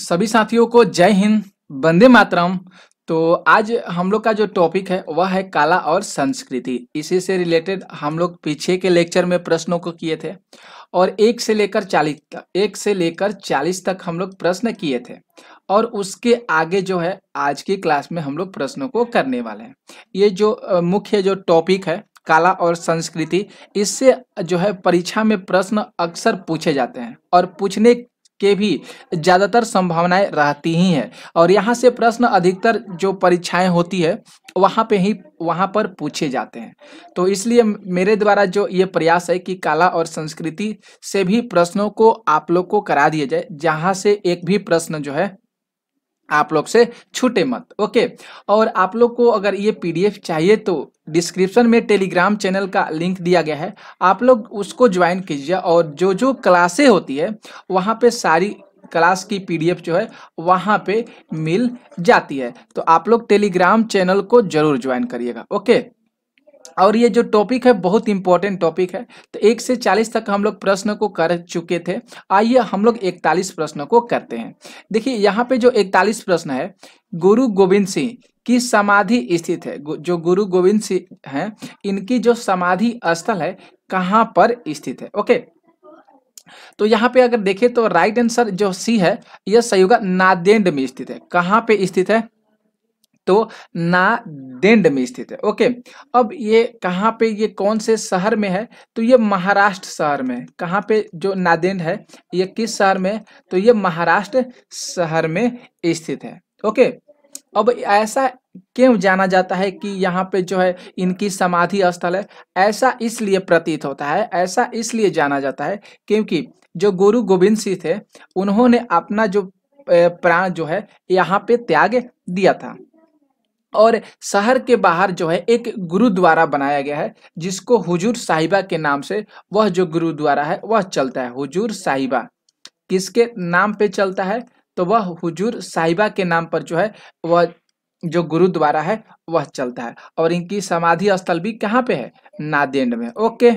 सभी साथियों को जय हिंद वंदे मातरम तो आज हम लोग का जो टॉपिक है वह है कला और संस्कृति इसी से रिलेटेड हम लोग पीछे के लेक्चर में प्रश्नों को किए थे और एक से लेकर चालीस तक एक से लेकर चालीस तक हम लोग प्रश्न किए थे और उसके आगे जो है आज की क्लास में हम लोग प्रश्नों को करने वाले हैं ये जो मुख्य जो टॉपिक है कला और संस्कृति इससे जो है परीक्षा में प्रश्न अक्सर पूछे जाते हैं और पूछने के भी ज़्यादातर संभावनाएं रहती ही हैं और यहाँ से प्रश्न अधिकतर जो परीक्षाएं होती है वहाँ पे ही वहाँ पर पूछे जाते हैं तो इसलिए मेरे द्वारा जो ये प्रयास है कि कला और संस्कृति से भी प्रश्नों को आप लोग को करा दिया जाए जहाँ से एक भी प्रश्न जो है आप लोग से छूटे मत ओके और आप लोग को अगर ये पीडीएफ चाहिए तो डिस्क्रिप्शन में टेलीग्राम चैनल का लिंक दिया गया है आप लोग उसको ज्वाइन कीजिए और जो जो क्लासे होती है वहाँ पे सारी क्लास की पीडीएफ जो है वहाँ पे मिल जाती है तो आप लोग टेलीग्राम चैनल को जरूर ज्वाइन करिएगा ओके और ये जो टॉपिक है बहुत इंपॉर्टेंट टॉपिक है तो एक से चालीस तक हम लोग प्रश्न को कर चुके थे आइए हम लोग इकतालीस प्रश्न को करते हैं देखिए यहाँ पे जो इकतालीस प्रश्न है गुरु गोविंद सिंह की समाधि स्थित है जो गुरु गोविंद सिंह हैं इनकी जो समाधि स्थल है कहाँ पर स्थित है ओके तो यहाँ पे अगर देखें तो राइट आंसर जो सी है यह सही होगा नादेंड में स्थित है कहाँ पे स्थित है तो नादेंड में स्थित है ओके अब ये कहाँ पे ये कौन से शहर में है तो ये महाराष्ट्र शहर में कहाँ पे जो नादेंड है ये किस शहर में तो ये महाराष्ट्र शहर में स्थित है ओके अब ऐसा क्यों जाना जाता है कि यहाँ पे जो है इनकी समाधि स्थल है ऐसा इसलिए प्रतीत होता है ऐसा इसलिए जाना जाता है क्योंकि जो गुरु गोविंद सिंह थे उन्होंने अपना जो प्राण जो है यहाँ पे त्याग दिया था और शहर के बाहर जो है एक गुरुद्वारा बनाया गया है जिसको हुजूर साहिबा के नाम से वह जो गुरुद्वारा है वह चलता है हुजूर साहिबा किसके नाम पे चलता है तो वह हुजूर साहिबा के नाम पर जो है वह जो गुरुद्वारा है वह चलता है और इनकी समाधि स्थल भी कहाँ पे है नादेंड में ओके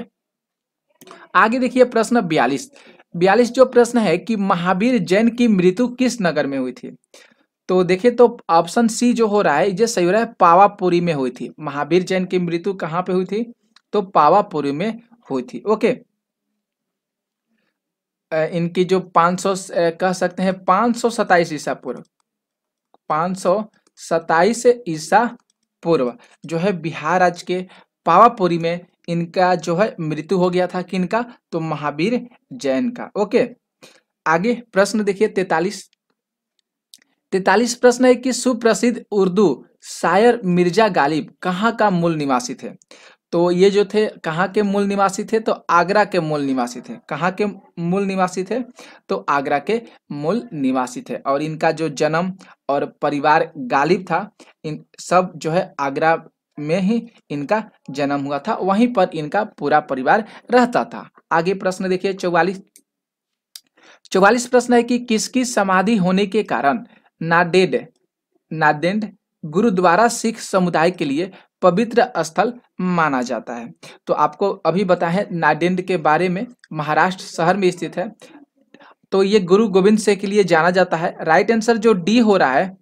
आगे देखिए प्रश्न बयालीस बयालीस जो प्रश्न है कि महावीर जैन की मृत्यु किस नगर में हुई थी तो देखिए तो ऑप्शन सी जो हो रहा है ये सही हो रहा है पावापुरी में हुई थी महावीर जैन की मृत्यु कहाँ पे हुई थी तो पावापुरी में हुई थी ओके इनकी जो 500 कह सकते हैं पांच सौ सताइस ईसा पूर्व पांच सौ सताइस ईसा पूर्व जो है बिहार राज्य के पावापुरी में इनका जो है मृत्यु हो गया था किनका तो महावीर जैन का ओके आगे प्रश्न देखिए तैतालीस तैतालीस प्रश्न है कि सुप्रसिद्ध उर्दू शायर मिर्जा गालिब कहाँ का मूल निवासी थे तो ये जो थे कहाँ के मूल निवासी थे तो आगरा के मूल निवासी थे कहाँ के मूल निवासी थे तो आगरा के मूल निवासी थे और इनका जो जन्म और परिवार गालिब था इन सब जो है आगरा में ही इनका जन्म हुआ था वहीं पर इनका पूरा परिवार रहता था आगे प्रश्न देखिए चौवालीस चौवालीस प्रश्न है कि किसकी समाधि होने के कारण नाडेड नादेंड गुरुद्वारा सिख समुदाय के लिए पवित्र स्थल माना जाता है तो आपको अभी बताएं नाडेंड के बारे में महाराष्ट्र शहर में स्थित है तो ये गुरु गोविंद सिंह के लिए जाना जाता है राइट आंसर जो डी हो रहा है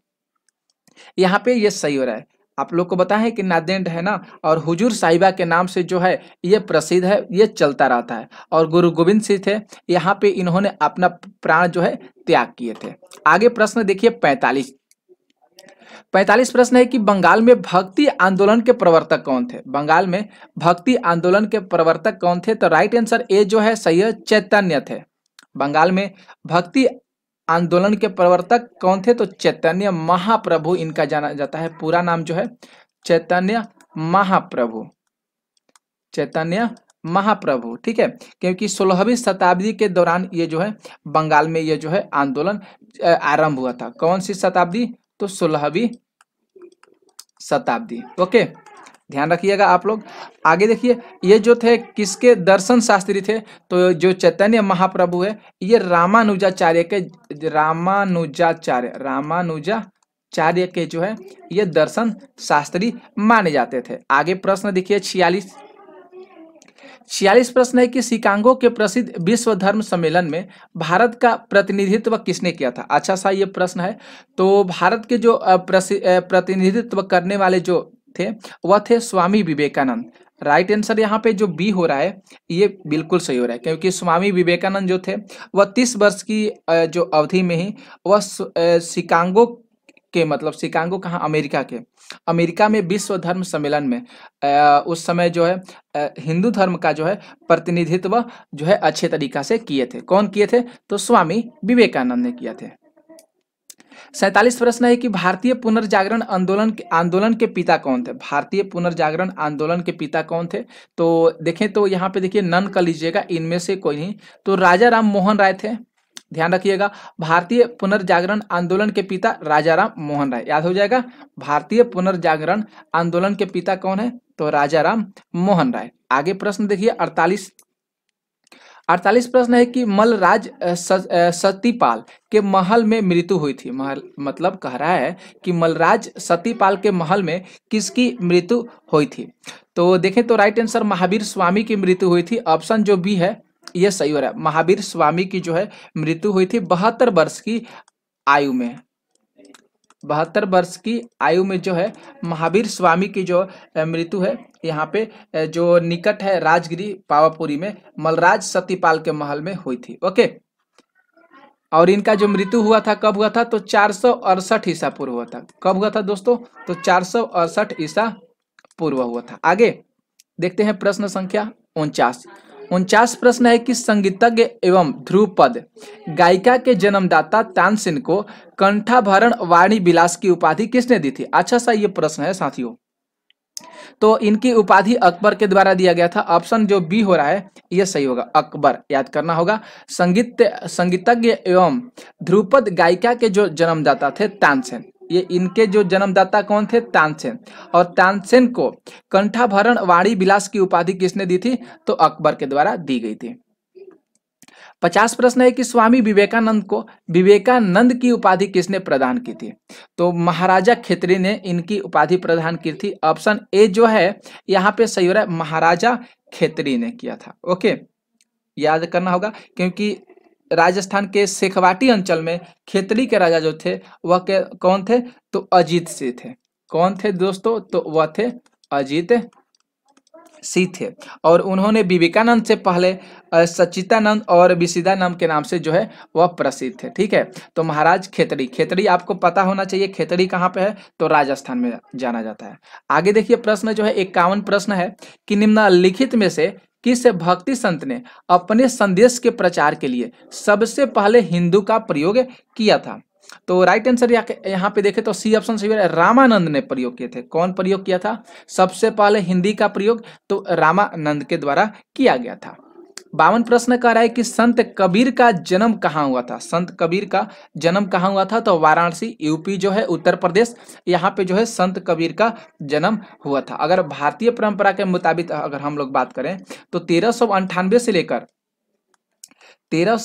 यहाँ पे ये सही हो रहा है आप लोग को बताएं कि नादेंड है ना और हुजूर साहिबा के नाम से जो है ये प्रसिद्ध है ये चलता रहता है और गुरु गोविंद सिंह थे यहाँ पे इन्होंने अपना प्राण जो है त्याग किए थे आगे प्रश्न देखिए पैंतालीस पैंतालीस प्रश्न है कि बंगाल में भक्ति आंदोलन के प्रवर्तक कौन थे बंगाल में भक्ति आंदोलन के प्रवर्तक कौन थे तो राइट आंसर ए जो है सैयद चैतन्य थे बंगाल में भक्ति आंदोलन के प्रवर्तक कौन थे तो चैतन्य महाप्रभु इनका जाना जाता है पूरा नाम जो है चैतन्य महाप्रभु चैतन्य महाप्रभु ठीक है क्योंकि सोलहवीं शताब्दी के दौरान ये जो है बंगाल में ये जो है आंदोलन आरंभ हुआ था कौन सी शताब्दी तो सोलहवीं शताब्दी ओके ध्यान रखिएगा आप लोग आगे देखिए ये जो थे किसके दर्शन शास्त्री थे तो जो चैतन्य महाप्रभु है ये रामानुजाचार्य के रामानुजाचार्य रामानुजाचार्य के जो है ये दर्शन शास्त्री माने जाते थे आगे प्रश्न देखिए छियालीस छियालीस प्रश्न है कि शिकांगो के प्रसिद्ध विश्व धर्म सम्मेलन में भारत का प्रतिनिधित्व किसने किया था अच्छा सा ये प्रश्न है तो भारत के जो प्रतिनिधित्व करने वाले जो थे वह थे स्वामी विवेकानंद राइट आंसर यहाँ पे जो बी हो रहा है ये बिल्कुल सही हो रहा है क्योंकि स्वामी विवेकानंद जो थे वह तीस वर्ष की जो अवधि में ही वह शिकांगो के मतलब शिकांगो कहाँ अमेरिका के अमेरिका में विश्व धर्म सम्मेलन में उस समय जो है हिंदू धर्म का जो है प्रतिनिधित्व जो है अच्छे तरीका से किए थे कौन किए थे तो स्वामी विवेकानंद ने किया थे सैतालीस प्रश्न है कि भारतीय पुनर्जागरण आंदोलन के आंदोलन के पिता कौन थे भारतीय पुनर्जागरण आंदोलन के पिता कौन थे तो देखें तो यहाँ पे देखिए नन कर लीजिएगा इनमें से कोई नहीं तो राजा राम मोहन राय थे ध्यान रखिएगा भारतीय पुनर्जागरण आंदोलन के पिता राजा राम मोहन राय याद हो जाएगा भारतीय पुनर्जागरण आंदोलन के पिता कौन है तो राजा राम मोहन राय आगे प्रश्न देखिए अड़तालीस अड़तालीस प्रश्न है कि मलराज सतीपाल के महल में मृत्यु हुई थी महल मतलब कह रहा है कि मलराज सतीपाल के महल में किसकी मृत्यु हुई थी तो देखें तो राइट आंसर महावीर स्वामी की मृत्यु हुई थी ऑप्शन जो बी है यह सही हो रहा है महावीर स्वामी की जो है मृत्यु हुई थी बहत्तर वर्ष की आयु में बहत्तर वर्ष की आयु में जो है महावीर स्वामी की जो मृत्यु है यहाँ पे जो निकट है राजगिरी पावापुरी में मलराज सतीपाल के महल में हुई थी ओके और इनका जो मृत्यु हुआ था कब हुआ था तो चार सौ अड़सठ ईसा पूर्व हुआ था कब हुआ था दोस्तों तो चार सौ अड़सठ ईसा पूर्व हुआ था आगे देखते हैं प्रश्न संख्या उनचास उनचास प्रश्न है कि संगीतज्ञ एवं ध्रुवपद गायिका के जन्मदाता तानसेन को कंठाभरण वाणी विलास की उपाधि किसने दी थी अच्छा सा ये प्रश्न है साथियों तो इनकी उपाधि अकबर के द्वारा दिया गया था ऑप्शन जो बी हो रहा है यह सही होगा अकबर याद करना होगा संगीत संगीतज्ञ एवं ध्रुपद गायिका के जो जन्मदाता थे तानसेन ये इनके जो जन्मदाता कौन थे तानसेन और तानसेन को कंठाभरण वाणी विलास की उपाधि किसने दी थी तो अकबर के द्वारा दी गई थी पचास प्रश्न है कि स्वामी विवेकानंद को विवेकानंद की उपाधि किसने प्रदान की थी तो महाराजा खेतरी ने इनकी उपाधि प्रदान की थी ऑप्शन ए जो है यहाँ पे सही हो रहा है महाराजा खेतरी ने किया था ओके याद करना होगा क्योंकि राजस्थान के शेखवाटी अंचल में खेतरी के राजा जो थे वह कौन थे तो अजीत सिंह थे कौन थे दोस्तों तो वह थे अजीत सी थे और उन्होंने विवेकानंद से पहले सचितानंद और विशिदानंद के नाम से जो है वह प्रसिद्ध थे ठीक है तो महाराज खेतरी खेतड़ी आपको पता होना चाहिए खेतड़ी कहाँ पे है तो राजस्थान में जाना जाता है आगे देखिए प्रश्न जो है इक्यावन प्रश्न है कि निम्नलिखित में से किस भक्ति संत ने अपने संदेश के प्रचार के लिए सबसे पहले हिंदू का प्रयोग किया था तो राइट आंसर यहाँ पे देखें तो सी ऑप्शन सही रामानंद ने प्रयोग किए थे कौन प्रयोग किया था सबसे पहले हिंदी का प्रयोग तो रामानंद के द्वारा किया गया था बावन प्रश्न कह रहा है कि संत कबीर का जन्म कहाँ हुआ था संत कबीर का जन्म कहाँ हुआ था तो वाराणसी यूपी जो है उत्तर प्रदेश यहाँ पे जो है संत कबीर का जन्म हुआ था अगर भारतीय परंपरा के मुताबिक अगर हम लोग बात करें तो तेरह से लेकर तेरह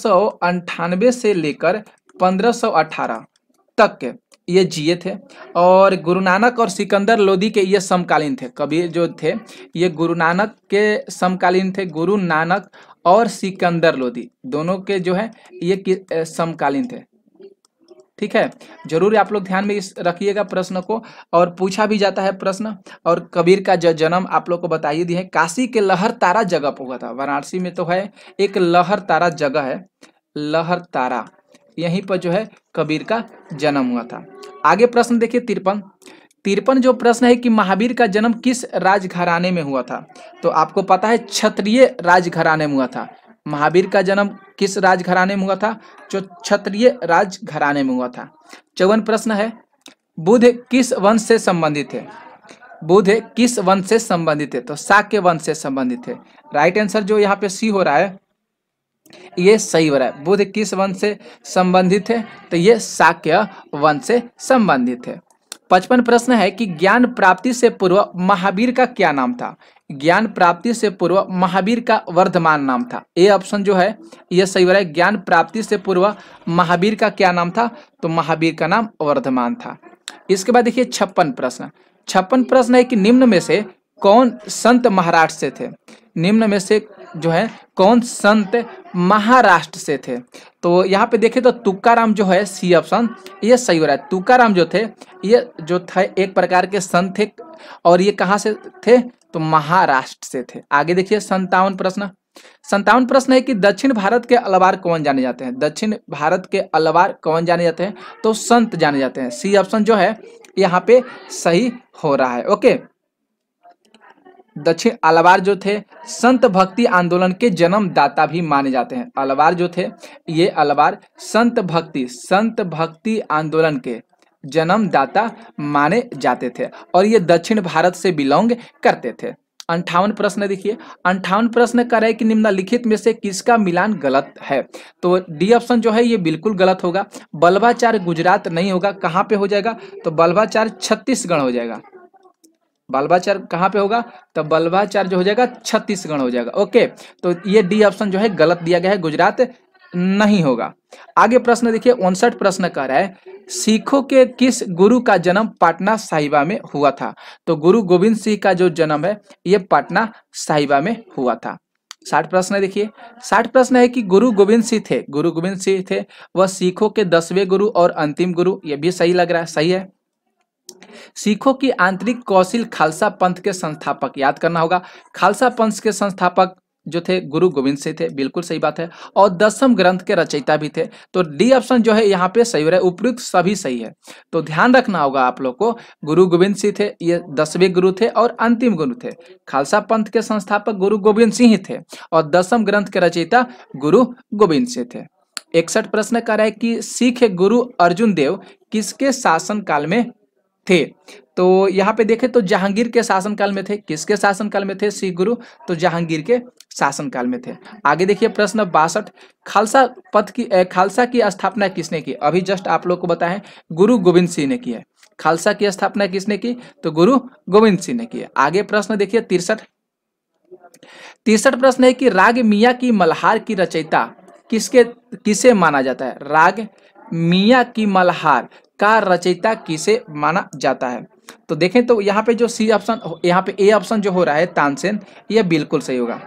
से लेकर 1518 तक के ये जिए थे और गुरु नानक और सिकंदर लोधी के ये समकालीन थे कबीर जो थे ये गुरु नानक के समकालीन थे गुरु नानक और सिकंदर लोधी दोनों के जो है ये समकालीन थे ठीक है जरूर आप लोग ध्यान में रखिएगा प्रश्न को और पूछा भी जाता है प्रश्न और कबीर का जो जन्म आप लोग को बताइए दिए काशी के लहर तारा जगह पर हुआ था वाराणसी में तो है एक लहर तारा जगह है लहर तारा यहीं पर जो है कबीर का जन्म हुआ था आगे प्रश्न देखिए तिरपन तिरपन जो प्रश्न है कि महावीर का जन्म किस राजघराने में हुआ था तो आपको पता है क्षत्रिय राजघराने में हुआ था महावीर का जन्म किस राजघराने में हुआ था जो क्षत्रिय राजघराने में हुआ था चौवन प्रश्न है बुध किस वंश से संबंधित है बुध किस वंश से संबंधित है तो शाक्य वंश से संबंधित है राइट आंसर जो यहाँ पे सी हो रहा है ये सही वर्ण बुध किस वंश से संबंधित है तो ये शाक्य वंश से संबंधित है पचपन प्रश्न है कि ज्ञान प्राप्ति से पूर्व महावीर का क्या नाम था ज्ञान प्राप्ति से पूर्व महावीर का वर्धमान नाम था ए ऑप्शन जो है यह सही वाला ज्ञान प्राप्ति से पूर्व महावीर का क्या नाम था तो महावीर का नाम वर्धमान था इसके बाद देखिए छप्पन प्रश्न छप्पन प्रश्न है कि निम्न में से कौन संत महाराष्ट्र से थे निम्न में से जो है कौन संत महाराष्ट्र से थे तो यहाँ पे देखें तो तुकाराम जो है सी ऑप्शन ये सही हो रहा है तुकाराम जो थे ये जो थे एक प्रकार के संत थे और ये कहाँ से थे तो महाराष्ट्र से थे आगे देखिए संतावन प्रश्न संतावन प्रश्न है कि दक्षिण भारत के अलवार कौन जाने जाते हैं दक्षिण भारत के अलवार कौन जाने जाते हैं तो संत जाने जाते हैं सी ऑप्शन जो है यहाँ पे सही हो रहा है ओके दक्षिण अलवार जो थे संत भक्ति आंदोलन के जन्मदाता भी माने जाते हैं अलवार जो थे ये अलवार संत भक्ति संत भक्ति आंदोलन के जन्मदाता माने जाते थे और ये दक्षिण भारत से बिलोंग करते थे अंठावन प्रश्न देखिए अंठावन प्रश्न कर रहे कि निम्नलिखित में से किसका मिलान गलत है तो डी ऑप्शन जो है ये बिल्कुल गलत होगा बल्बाचार गुजरात नहीं होगा कहाँ पे हो जाएगा तो बल्बाचार छत्तीसगढ़ हो जाएगा बल्बाचार कहाँ पे होगा तो बल्बाचार जो हो जाएगा छत्तीसगढ़ हो जाएगा ओके तो ये डी ऑप्शन जो है गलत दिया गया है गुजरात नहीं होगा आगे प्रश्न देखिए उनसठ प्रश्न कह रहा है सिखों के किस गुरु का जन्म पाटना साहिबा में हुआ था तो गुरु गोविंद सिंह का जो जन्म है ये पाटना साहिबा में हुआ था साठ प्रश्न देखिए साठ प्रश्न है कि गुरु गोविंद सिंह थे गुरु गोविंद सिंह थे वह सिखों के दसवें गुरु और अंतिम गुरु ये भी सही लग रहा है सही है सिखों की आंतरिक कौशल खालसा पंथ के संस्थापक याद करना होगा खालसा पंथ के संस्थापक जो थे गुरु गोविंद सिंह थे बिल्कुल सही बात है और दसम ग्रंथ के रचयिता भी थे तो डी ऑप्शन जो है यहाँ पे सही हो रहा है उपयुक्त सभी सही है तो ध्यान रखना होगा आप लोग को गुरु गोविंद सिंह थे ये दसवें गुरु थे और अंतिम गुरु थे खालसा पंथ के संस्थापक गुरु गोविंद सिंह ही थे और दसम ग्रंथ के रचयिता गुरु गोविंद सिंह थे इकसठ प्रश्न कर रहा है कि सिख गुरु अर्जुन देव किसके शासन काल में थे तो यहाँ पे देखें तो जहांगीर के शासनकाल में थे किसके शासनकाल में थे सिख गुरु तो जहांगीर के शासनकाल में थे आगे देखिए प्रश्न बासठ खालसा पद की खालसा की स्थापना किसने की अभी जस्ट आप लोग को बताएं गुरु गोविंद सिंह ने की है खालसा की स्थापना किसने की तो गुरु गोविंद सिंह ने की है आगे प्रश्न देखिए तिरसठ तिरसठ प्रश्न है कि राग मिया की मल्हार की रचयिता किसके किसे माना जाता है राग मिया की मल्हार का रचयिता किसे माना जाता है तो देखें तो यहाँ पे जो सी ऑप्शन यहाँ पे ए ऑप्शन जो हो रहा है तानसेन यह बिल्कुल सही होगा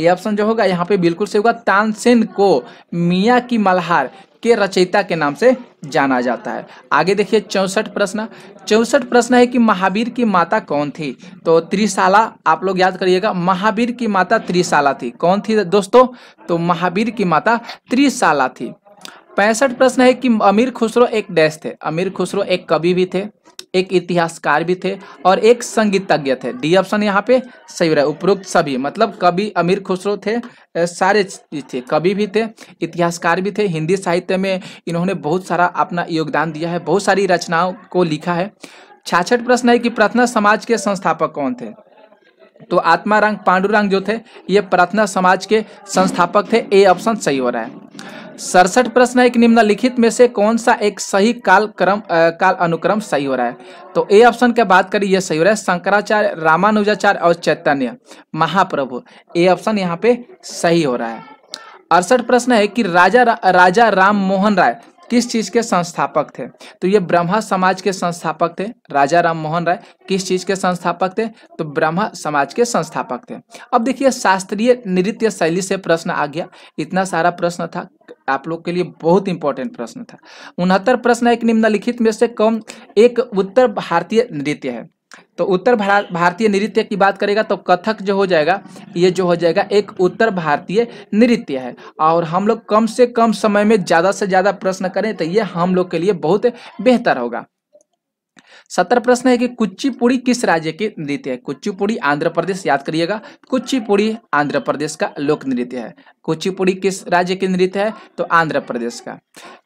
ए ऑप्शन जो होगा यहाँ पे बिल्कुल सही होगा तानसेन को मिया की मल्हार के रचयिता के नाम से जाना जाता है आगे देखिए चौसठ प्रश्न चौसठ प्रश्न है कि महावीर की माता कौन थी तो त्रिशाला आप लोग याद करिएगा महावीर की माता त्रिशाला थी कौन थी दोस्तों तो महावीर की माता त्रिशाला थी पैंसठ प्रश्न है कि अमीर खुसरो एक डैश थे अमीर खुसरो एक कवि भी थे एक इतिहासकार भी थे और एक संगीतज्ञ थे डी ऑप्शन यहाँ पे सही रहा उपरोक्त सभी मतलब कवि अमीर खुसरो थे सारे थे कवि भी थे इतिहासकार भी थे हिंदी साहित्य में इन्होंने बहुत सारा अपना योगदान दिया है बहुत सारी रचनाओं को लिखा है छाछठ प्रश्न है कि प्रार्थना समाज के संस्थापक कौन थे तो रंग पांडुरंग जो थे ये प्रार्थना समाज के संस्थापक थे ए ऑप्शन सही हो रहा है सड़सठ प्रश्न है कि निम्नलिखित में से कौन सा एक सही काल क्रम आ, काल अनुक्रम सही हो रहा है तो ए ऑप्शन की बात करें यह सही हो रहा है शंकराचार्य रामानुजाचार्य और चैतन्य महाप्रभु ए ऑप्शन यहाँ पे सही हो रहा है अड़सठ प्रश्न है कि राजा रा, राजा राम मोहन राय किस चीज़ के संस्थापक थे तो ये ब्रह्मा समाज के संस्थापक थे राजा राम मोहन राय किस चीज़ के संस्थापक थे तो ब्रह्मा समाज के संस्थापक थे अब देखिए शास्त्रीय नृत्य शैली से प्रश्न आ गया इतना सारा प्रश्न था आप लोग के लिए बहुत इंपॉर्टेंट प्रश्न था उनहत्तर प्रश्न एक निम्नलिखित में से कम एक उत्तर भारतीय नृत्य है तो उत्तर भारतीय नृत्य की बात करेगा तो कथक जो हो जाएगा ये जो हो जाएगा एक उत्तर भारतीय नृत्य है और हम लोग कम से कम समय में ज़्यादा से ज़्यादा प्रश्न करें तो ये हम लोग के लिए बहुत बेहतर होगा सत्तर प्रश्न है कि कुचिपुड़ी किस राज्य के नृत्य है कुचिपुड़ी आंध्र प्रदेश याद करिएगा कुचिपुड़ी आंध्र प्रदेश का लोक नृत्य है कुचिपुड़ी किस राज्य के नृत्य है तो आंध्र प्रदेश का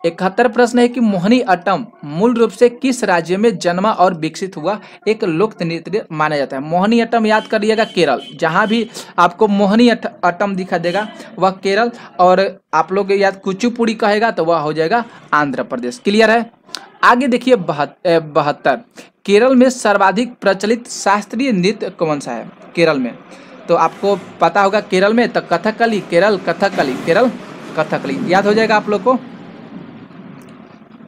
इकहत्तर प्रश्न है कि मोहनी अट्टम मूल रूप से किस राज्य में जन्मा और विकसित हुआ एक लोक नृत्य माना जाता है मोहनी अट्टम याद करिएगा केरल जहां भी आपको मोहनी अट्टम दिखा देगा वह केरल और आप लोग याद कुचिपुड़ी कहेगा तो वह हो जाएगा आंध्र प्रदेश क्लियर है आगे देखिए बहत्तर केरल में सर्वाधिक प्रचलित शास्त्रीय नृत्य कौन सा है केरल में तो आपको पता होगा केरल में तो कथकली केरल कथकली केरल कथकली याद हो जाएगा आप लोग को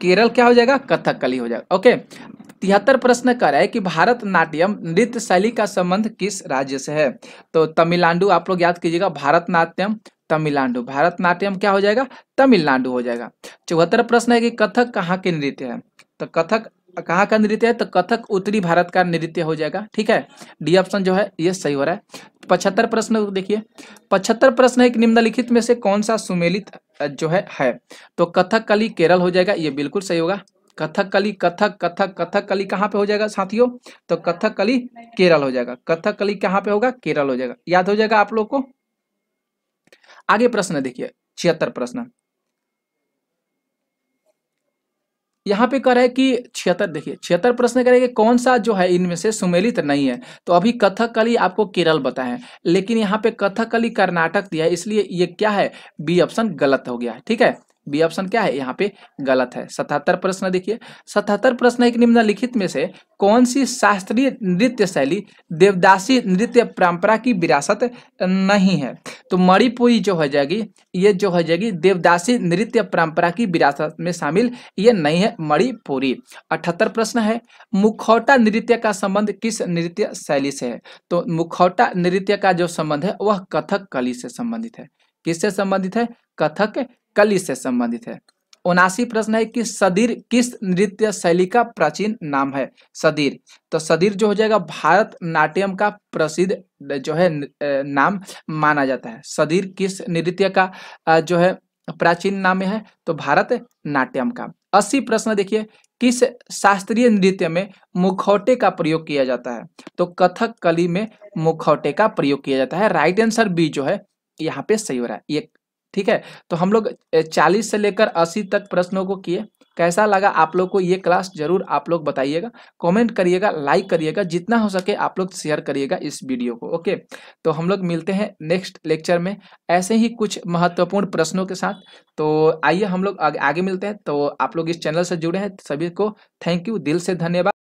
केरल क्या हो जाएगा कथकली हो जाएगा ओके तिहत्तर प्रश्न कर रहा है कि भारत नाट्यम नृत्य शैली का संबंध किस राज्य से है तो तमिलनाडु आप लोग याद कीजिएगा भारत नाट्यम तमिलनाडु भारतनाट्यम क्या हो जाएगा तमिलनाडु हो जाएगा चौहत्तर प्रश्न है कि कथक कहाँ के नृत्य है तो कथक कहाँ का नृत्य है तो कथक उत्तरी भारत का नृत्य हो जाएगा ठीक है डी ऑप्शन जो है ये सही हो रहा है पचहत्तर प्रश्न देखिए पचहत्तर प्रश्न है कि निम्नलिखित में से कौन सा सुमेलित जो है है तो कथक कली केरल हो जाएगा ये बिल्कुल सही होगा कथक कली कथक कथक कथक कली कहाँ पे हो जाएगा साथियों तो कथक कली केरल हो जाएगा कथक कली कहाँ पे होगा केरल हो जाएगा याद हो जाएगा आप लोग को आगे प्रश्न देखिए छिहत्तर प्रश्न यहाँ पे कह रहा है कि छिहत्तर देखिए छिहत्तर प्रश्न कह रहे हैं कि कौन सा जो है इनमें से सुमेलित नहीं है तो अभी कथकली आपको केरल बताएं लेकिन यहाँ पे कथकली कर्नाटक दिया है इसलिए ये क्या है बी ऑप्शन गलत हो गया ठीक है बी ऑप्शन क्या है यहाँ पे गलत है सतहत्तर प्रश्न देखिए सतहत्तर प्रश्न एक निम्नलिखित में से कौन सी शास्त्रीय नृत्य शैली देवदासी नृत्य परंपरा की विरासत नहीं है तो मणिपुरी जो हो जाएगी ये जो हो जाएगी देवदासी नृत्य परंपरा की विरासत में शामिल ये नहीं है मणिपुरी अठहत्तर प्रश्न है मुखौटा नृत्य का संबंध किस नृत्य शैली से है तो मुखौटा नृत्य का जो संबंध है वह कथक कली से संबंधित है किससे संबंधित है कथक कली से संबंधित है उनासी प्रश्न है कि सदीर किस नृत्य शैली का प्राचीन नाम है सदीर तो सदीर जो हो जाएगा भारत नाट्यम का प्रसिद्ध जो है नाम माना जाता है सदीर किस नृत्य का जो है प्राचीन नाम है तो भारत नाट्यम का अस्सी प्रश्न देखिए किस शास्त्रीय नृत्य में मुखौटे का प्रयोग किया जाता है तो कथक कली में मुखौटे का प्रयोग किया जाता है राइट आंसर बी जो है यहाँ पे सही हो रहा है ये ठीक है तो हम लोग चालीस से लेकर अस्सी तक प्रश्नों को किए कैसा लगा आप लोग को ये क्लास जरूर आप लोग बताइएगा कमेंट करिएगा लाइक करिएगा जितना हो सके आप लोग शेयर करिएगा इस वीडियो को ओके तो हम लोग मिलते हैं नेक्स्ट लेक्चर में ऐसे ही कुछ महत्वपूर्ण प्रश्नों के साथ तो आइए हम लोग आगे मिलते हैं तो आप लोग इस चैनल से जुड़े हैं सभी को थैंक यू दिल से धन्यवाद